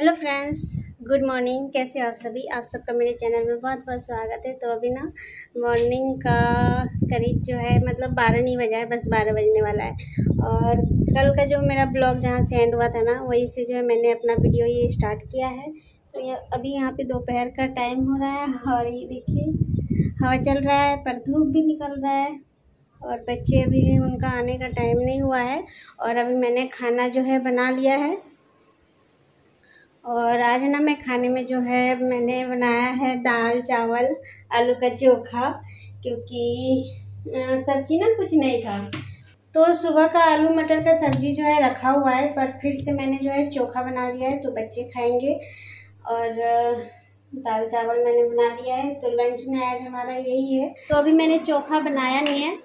hello friends good morning कैसे हो आप सभी आप सबका मेरे चैनल में बहुत बहुत स्वागत है तो अभी ना मॉर्निंग का करीब जो है मतलब बारह नहीं बजा है बस बारह बजने वाला है और कल का जो मेरा ब्लॉग जहाँ से एंड हुआ था ना वहीं से जो है मैंने अपना वीडियो ये स्टार्ट किया है तो ये अभी यहाँ पर दोपहर का टाइम हो रहा है और ये देखिए हवा चल रहा है पर धूप भी निकल रहा है और बच्चे अभी उनका आने का टाइम नहीं हुआ है और अभी मैंने खाना जो है बना लिया है और आज ना मैं खाने में जो है मैंने बनाया है दाल चावल आलू का चोखा क्योंकि सब्जी ना कुछ नहीं था तो सुबह का आलू मटर का सब्जी जो है रखा हुआ है पर फिर से मैंने जो है चोखा बना दिया है तो बच्चे खाएंगे और दाल चावल मैंने बना दिया है तो लंच में आज हमारा यही है तो अभी मैंने चोखा बनाया नहीं है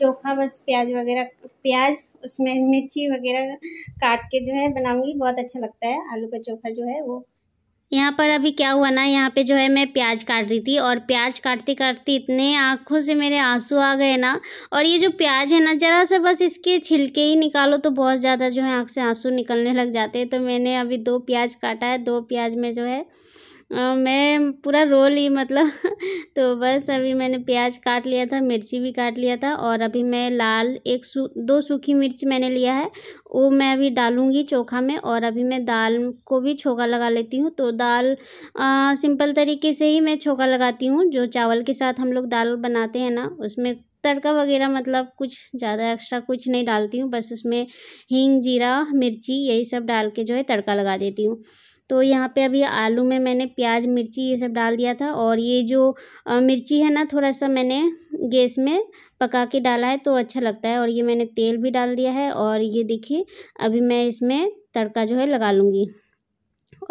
चोखा बस प्याज वगैरह प्याज उसमें मिर्ची वगैरह काट के जो है बनाऊंगी बहुत अच्छा लगता है आलू का चोखा जो है वो यहाँ पर अभी क्या हुआ ना यहाँ पे जो है मैं प्याज काट रही थी और प्याज काटते काटते इतने आँखों से मेरे आंसू आ गए ना और ये जो प्याज है ना ज़रा सा बस इसके छिलके ही निकालो तो बहुत ज़्यादा जो है आँख से आंसू निकलने लग जाते हैं तो मैंने अभी दो प्याज काटा है दो प्याज में जो है मैं पूरा रोल ही मतलब तो बस अभी मैंने प्याज काट लिया था मिर्ची भी काट लिया था और अभी मैं लाल एक सू दो सूखी मिर्च मैंने लिया है वो मैं अभी डालूँगी चोखा में और अभी मैं दाल को भी छोका लगा लेती हूँ तो दाल आ, सिंपल तरीके से ही मैं छोका लगाती हूँ जो चावल के साथ हम लोग दाल बनाते हैं ना उसमें तड़का वगैरह मतलब कुछ ज़्यादा एक्स्ट्रा कुछ नहीं डालती हूँ बस उसमें हींग जीरा मिर्ची यही सब डाल के जो है तड़का लगा देती हूँ तो यहाँ पे अभी आलू में मैंने प्याज मिर्ची ये सब डाल दिया था और ये जो मिर्ची है ना थोड़ा सा मैंने गैस में पका के डाला है तो अच्छा लगता है और ये मैंने तेल भी डाल दिया है और ये देखिए अभी मैं इसमें तड़का जो है लगा लूँगी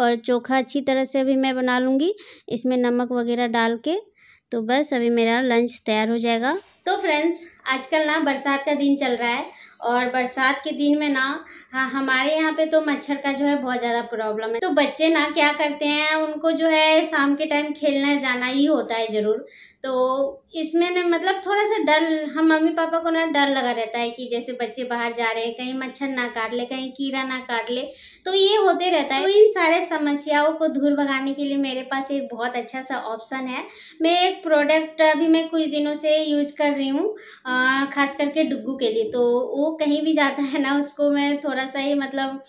और चोखा अच्छी तरह से अभी मैं बना लूँगी इसमें नमक वगैरह डाल के तो बस अभी मेरा लंच तैयार हो जाएगा तो फ्रेंड्स आजकल ना बरसात का दिन चल रहा है और बरसात के दिन में ना हाँ, हमारे यहाँ पे तो मच्छर का जो है बहुत ज़्यादा प्रॉब्लम है तो बच्चे ना क्या करते हैं उनको जो है शाम के टाइम खेलना जाना ही होता है ज़रूर तो इसमें ना मतलब थोड़ा सा डर हम मम्मी पापा को ना डर लगा रहता है कि जैसे बच्चे बाहर जा रहे हैं कहीं मच्छर ना काट ले कहीं कीड़ा ना काट ले तो ये होते रहता है तो इन सारे समस्याओं को दूर भगाने के लिए मेरे पास एक बहुत अच्छा सा ऑप्शन है मैं एक प्रोडक्ट अभी मैं कुछ दिनों से यूज कर रही हूँ ख़ास करके डुग्गू के लिए तो वो कहीं भी जाता है ना उसको मैं थोड़ा सा ही मतलब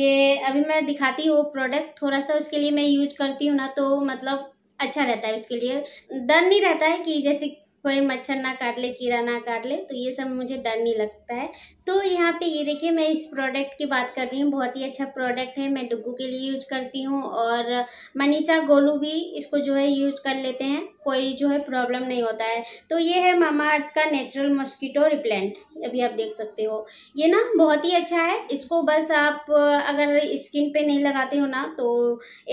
ये अभी मैं दिखाती हूँ वो प्रोडक्ट थोड़ा सा उसके लिए मैं यूज करती हूँ ना तो मतलब अच्छा रहता है उसके लिए डर नहीं रहता है कि जैसे कोई मच्छर ना काट ले कीड़ा ना काट ले तो ये सब मुझे डर नहीं लगता है तो यहाँ पे ये देखिए मैं इस प्रोडक्ट की बात कर रही हूँ बहुत ही अच्छा प्रोडक्ट है मैं डुगू के लिए यूज करती हूँ और मनीषा गोलू भी इसको जो है यूज कर लेते हैं कोई जो है प्रॉब्लम नहीं होता है तो ये है मामा अर्थ का नेचुरल मॉस्किटो रिप्लेंट अभी आप देख सकते हो ये ना बहुत ही अच्छा है इसको बस आप अगर स्किन पे नहीं लगाते हो ना तो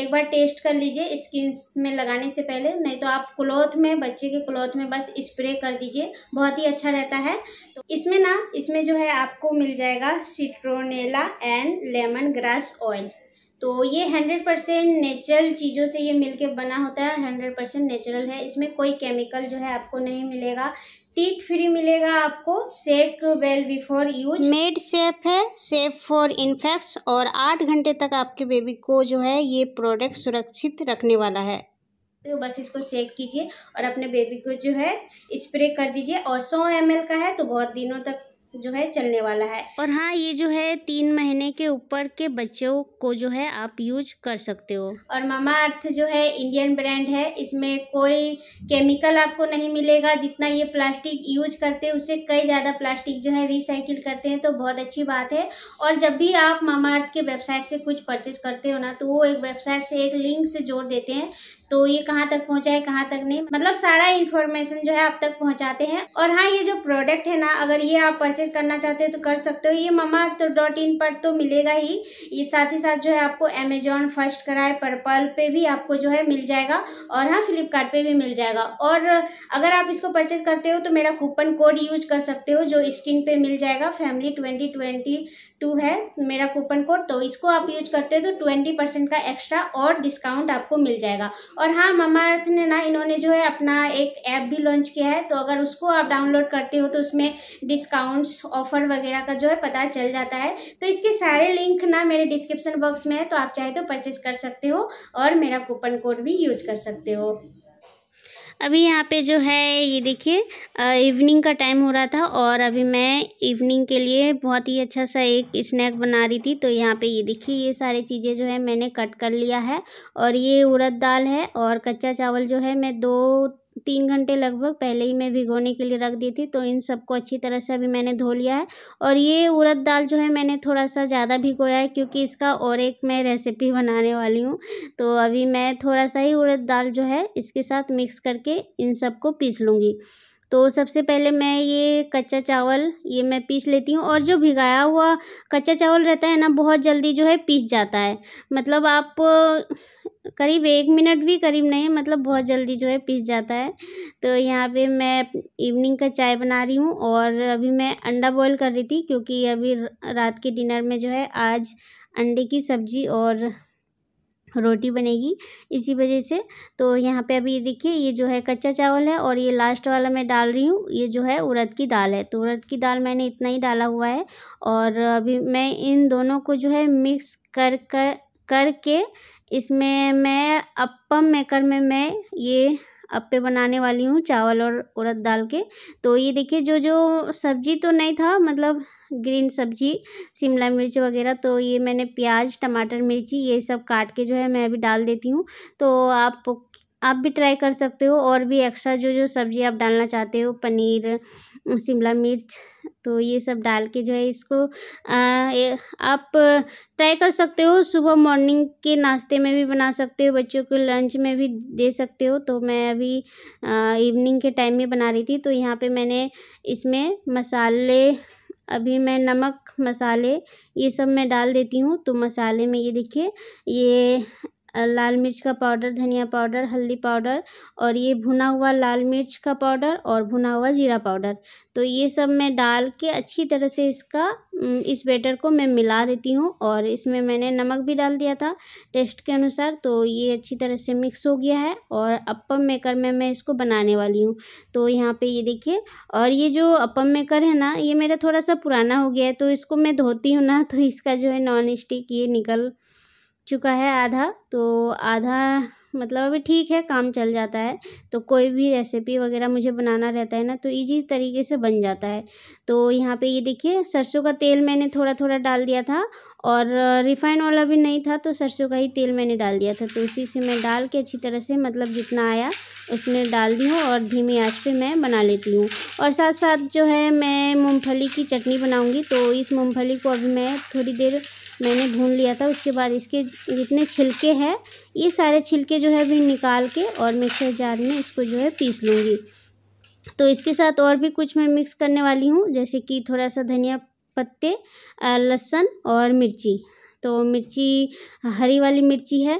एक बार टेस्ट कर लीजिए स्किन में लगाने से पहले नहीं तो आप क्लॉथ में बच्चे के क्लॉथ में बस स्प्रे कर दीजिए बहुत ही अच्छा रहता है तो इसमें ना इसमें जो है आपको मिल जाएगा citronella and lemon grass oil तो ये हंड्रेड परसेंट नेचुरल चीज़ों से ये मिलके बना होता है हंड्रेड परसेंट नेचुरल है इसमें कोई केमिकल जो है आपको नहीं मिलेगा टीट फ्री मिलेगा आपको shake well before use made safe है सेफ फॉर इन्फेक्ट्स और आठ घंटे तक आपके बेबी को जो है ये प्रोडक्ट सुरक्षित रखने वाला है तो बस इसको सेक कीजिए और अपने बेबी को जो है स्प्रे कर दीजिए और 100 एम का है तो बहुत दिनों तक जो है चलने वाला है और हाँ ये जो है तीन महीने के ऊपर के बच्चों को जो है आप यूज कर सकते हो और मामा अर्थ जो है इंडियन ब्रांड है इसमें कोई केमिकल आपको नहीं मिलेगा जितना ये प्लास्टिक यूज करते हैं उससे कई ज़्यादा प्लास्टिक जो है रिसाइकिल करते हैं तो बहुत अच्छी बात है और जब भी आप मामा अर्थ के वेबसाइट से कुछ परचेज करते हो ना तो वो एक वेबसाइट से एक लिंक से जोड़ देते हैं तो ये कहाँ तक पहुँचा है कहाँ तक नहीं मतलब सारा इन्फॉर्मेशन जो है आप तक पहुँचाते हैं और हाँ ये जो प्रोडक्ट है ना अगर ये आप परचेज करना चाहते हो तो कर सकते हो ये ममा तो डॉट इन पर तो मिलेगा ही ये साथ ही साथ जो है आपको अमेजोन फर्स्ट कराए पर्पल पे भी आपको जो है मिल जाएगा और हाँ फ्लिपकार्ट भी मिल जाएगा और अगर आप इसको परचेज करते हो तो मेरा कूपन कोड यूज कर सकते हो जो स्क्रीन पे मिल जाएगा फैमिली ट्वेंटी ट्वेंटी टू है मेरा कूपन कोड तो इसको आप यूज करते हो तो ट्वेंटी परसेंट का एक्स्ट्रा और डिस्काउंट आपको मिल जाएगा और हाँ मामा अर्थ ने ना इन्होंने जो है अपना एक ऐप भी लॉन्च किया है तो अगर उसको आप डाउनलोड करते हो तो उसमें डिस्काउंट्स ऑफर वगैरह का जो है पता चल जाता है तो इसके सारे लिंक ना मेरे डिस्क्रिप्शन बॉक्स में है तो आप चाहे तो परचेज कर सकते हो और मेरा कूपन कोड भी यूज कर सकते हो अभी यहाँ पे जो है ये देखिए इवनिंग का टाइम हो रहा था और अभी मैं इवनिंग के लिए बहुत ही अच्छा सा एक स्नैक बना रही थी तो यहाँ पे ये देखिए ये सारी चीज़ें जो है मैंने कट कर लिया है और ये उड़द दाल है और कच्चा चावल जो है मैं दो तीन घंटे लगभग पहले ही मैं भिगोने के लिए रख दी थी तो इन सबको अच्छी तरह से अभी मैंने धो लिया है और ये उड़द दाल जो है मैंने थोड़ा सा ज़्यादा भिगोया है क्योंकि इसका और एक मैं रेसिपी बनाने वाली हूँ तो अभी मैं थोड़ा सा ही उड़द दाल जो है इसके साथ मिक्स करके इन सबको पीस लूँगी तो सबसे पहले मैं ये कच्चा चावल ये मैं पीस लेती हूँ और जो भिगाया हुआ कच्चा चावल रहता है ना बहुत जल्दी जो है पीस जाता है मतलब आप करीब एक मिनट भी करीब नहीं मतलब बहुत जल्दी जो है पीस जाता है तो यहाँ पे मैं इवनिंग का चाय बना रही हूँ और अभी मैं अंडा बॉईल कर रही थी क्योंकि अभी रात के डिनर में जो है आज अंडे की सब्ज़ी और रोटी बनेगी इसी वजह से तो यहाँ पे अभी देखिए ये जो है कच्चा चावल है और ये लास्ट वाला मैं डाल रही हूँ ये जो है उड़द की दाल है तो उड़द की दाल मैंने इतना ही डाला हुआ है और अभी मैं इन दोनों को जो है मिक्स कर कर करके इसमें मैं अपम मेकर में मैं ये अब पे बनाने वाली हूँ चावल और उड़द दाल के तो ये देखिए जो जो सब्जी तो नहीं था मतलब ग्रीन सब्जी शिमला मिर्च वगैरह तो ये मैंने प्याज टमाटर मिर्ची ये सब काट के जो है मैं अभी डाल देती हूँ तो आप आप भी ट्राई कर सकते हो और भी एक्स्ट्रा जो जो सब्ज़ी आप डालना चाहते हो पनीर शिमला मिर्च तो ये सब डाल के जो है इसको आ, ए, आप ट्राई कर सकते हो सुबह मॉर्निंग के नाश्ते में भी बना सकते हो बच्चों को लंच में भी दे सकते हो तो मैं अभी इवनिंग के टाइम में बना रही थी तो यहाँ पे मैंने इसमें मसाले अभी मैं नमक मसाले ये सब मैं डाल देती हूँ तो मसाले में ये देखिए ये लाल मिर्च का पाउडर धनिया पाउडर हल्दी पाउडर और ये भुना हुआ लाल मिर्च का पाउडर और भुना हुआ जीरा पाउडर तो ये सब मैं डाल के अच्छी तरह से इसका इस बैटर को मैं मिला देती हूँ और इसमें मैंने नमक भी डाल दिया था टेस्ट के अनुसार तो ये अच्छी तरह से मिक्स हो गया है और अपम मेकर में मैं इसको बनाने वाली हूँ तो यहाँ पर ये देखिए और ये जो अपम मेकर है ना ये मेरा थोड़ा सा पुराना हो गया है तो इसको मैं धोती हूँ ना तो इसका जो है नॉन स्टिक ये निकल चुका है आधा तो आधा मतलब अभी ठीक है काम चल जाता है तो कोई भी रेसिपी वगैरह मुझे बनाना रहता है ना तो इजी तरीके से बन जाता है तो यहाँ पे ये देखिए सरसों का तेल मैंने थोड़ा थोड़ा डाल दिया था और रिफाइंड वाला भी नहीं था तो सरसों का ही तेल मैंने डाल दिया था तो उसी से मैं डाल के अच्छी तरह से मतलब जितना आया उसमें डाल दी हूँ और धीमी आँच पे मैं बना लेती हूँ और साथ साथ जो है मैं मूँगफली की चटनी बनाऊँगी तो इस मूँगफली को अभी मैं थोड़ी देर मैंने भून लिया था उसके बाद इसके जितने छिलके हैं ये सारे छिलके जो है भी निकाल के और मिक्सर जार में इसको जो है पीस लूँगी तो इसके साथ और भी कुछ मैं मिक्स करने वाली हूँ जैसे कि थोड़ा सा धनिया पत्ते लहसुन और मिर्ची तो मिर्ची हरी वाली मिर्ची है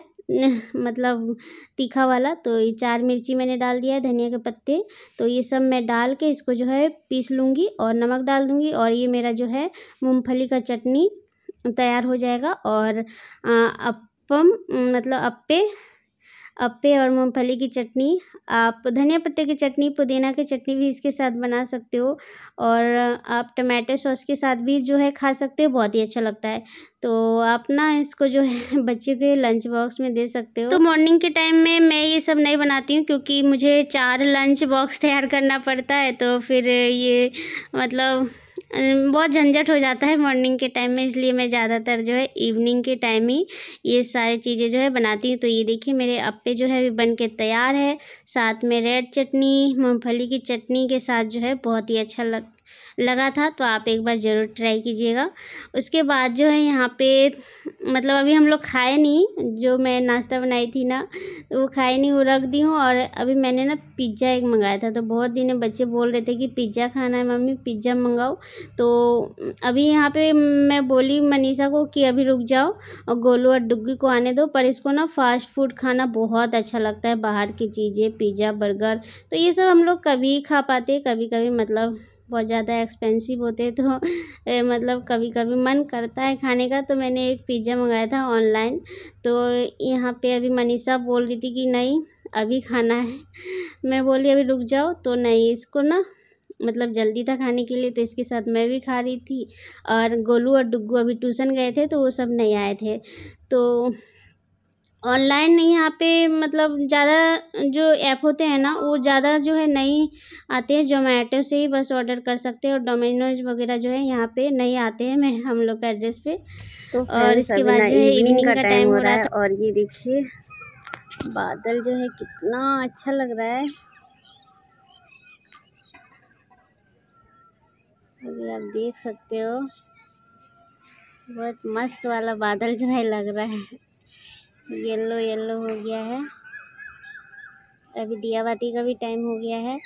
मतलब तीखा वाला तो ये चार मिर्ची मैंने डाल दिया है धनिया के पत्ते तो ये सब मैं डाल के इसको जो है पीस लूँगी और नमक डाल दूँगी और ये मेरा जो है मूँगफली का चटनी तैयार हो जाएगा और अपम मतलब अप्पे अप्पे और मूंगफली की चटनी आप धनिया पत्ते की चटनी पुदीना की चटनी भी इसके साथ बना सकते हो और आप टमाटो सॉस के साथ भी जो है खा सकते हो बहुत ही अच्छा लगता है तो आप ना इसको जो है बच्चों के लंच बॉक्स में दे सकते हो तो मॉर्निंग के टाइम में मैं ये सब नहीं बनाती हूँ क्योंकि मुझे चार लंच बॉक्स तैयार करना पड़ता है तो फिर ये मतलब बहुत झंझट हो जाता है मॉर्निंग के टाइम में इसलिए मैं ज़्यादातर जो है इवनिंग के टाइम ही ये सारी चीज़ें जो है बनाती हूँ तो ये देखिए मेरे अप्पे जो है अभी बन के तैयार है साथ में रेड चटनी मूँगफली की चटनी के साथ जो है बहुत ही अच्छा लग लगा था तो आप एक बार ज़रूर ट्राई कीजिएगा उसके बाद जो है यहाँ पे मतलब अभी हम लोग खाए नहीं जो मैं नाश्ता बनाई थी ना तो वो खाए नहीं वो रख दी हूँ और अभी मैंने ना पिज्ज़ा एक मंगाया था तो बहुत दिन बच्चे बोल रहे थे कि पिज्ज़ा खाना है मम्मी पिज्ज़ा मंगाओ तो अभी यहाँ पर मैं बोली मनीषा को कि अभी रुक जाओ और गोलू और डुग्गी को आने दो पर इसको ना फास्ट फूड खाना बहुत अच्छा लगता है बाहर की चीज़ें पिज़्ज़ा बर्गर तो ये सब हम लोग कभी खा पाते कभी कभी मतलब बहुत ज़्यादा एक्सपेंसिव होते हैं तो मतलब कभी कभी मन करता है खाने का तो मैंने एक पिज़्ज़ा मंगाया था ऑनलाइन तो यहाँ पे अभी मनीषा बोल रही थी कि नहीं अभी खाना है मैं बोली अभी रुक जाओ तो नहीं इसको ना मतलब जल्दी था खाने के लिए तो इसके साथ मैं भी खा रही थी और गोलू और डुग्गू अभी ट्यूशन गए थे तो वो सब नहीं आए थे तो ऑनलाइन यहाँ पे मतलब ज़्यादा जो ऐप होते हैं ना वो ज़्यादा जो है नहीं आते हैं जोमेटो से ही बस ऑर्डर कर सकते हैं और डोमिनोज वगैरह जो है यहाँ पे नहीं आते हैं मैं हम लोग का एड्रेस पे तो और इसके बाद जो है इवनिंग का टाइम हो रहा है और ये देखिए बादल जो है कितना अच्छा लग रहा है अभी आप देख सकते हो बहुत मस्त वाला बादल जो है लग रहा है येलो येलो हो गया है अभी दिया का भी टाइम हो गया है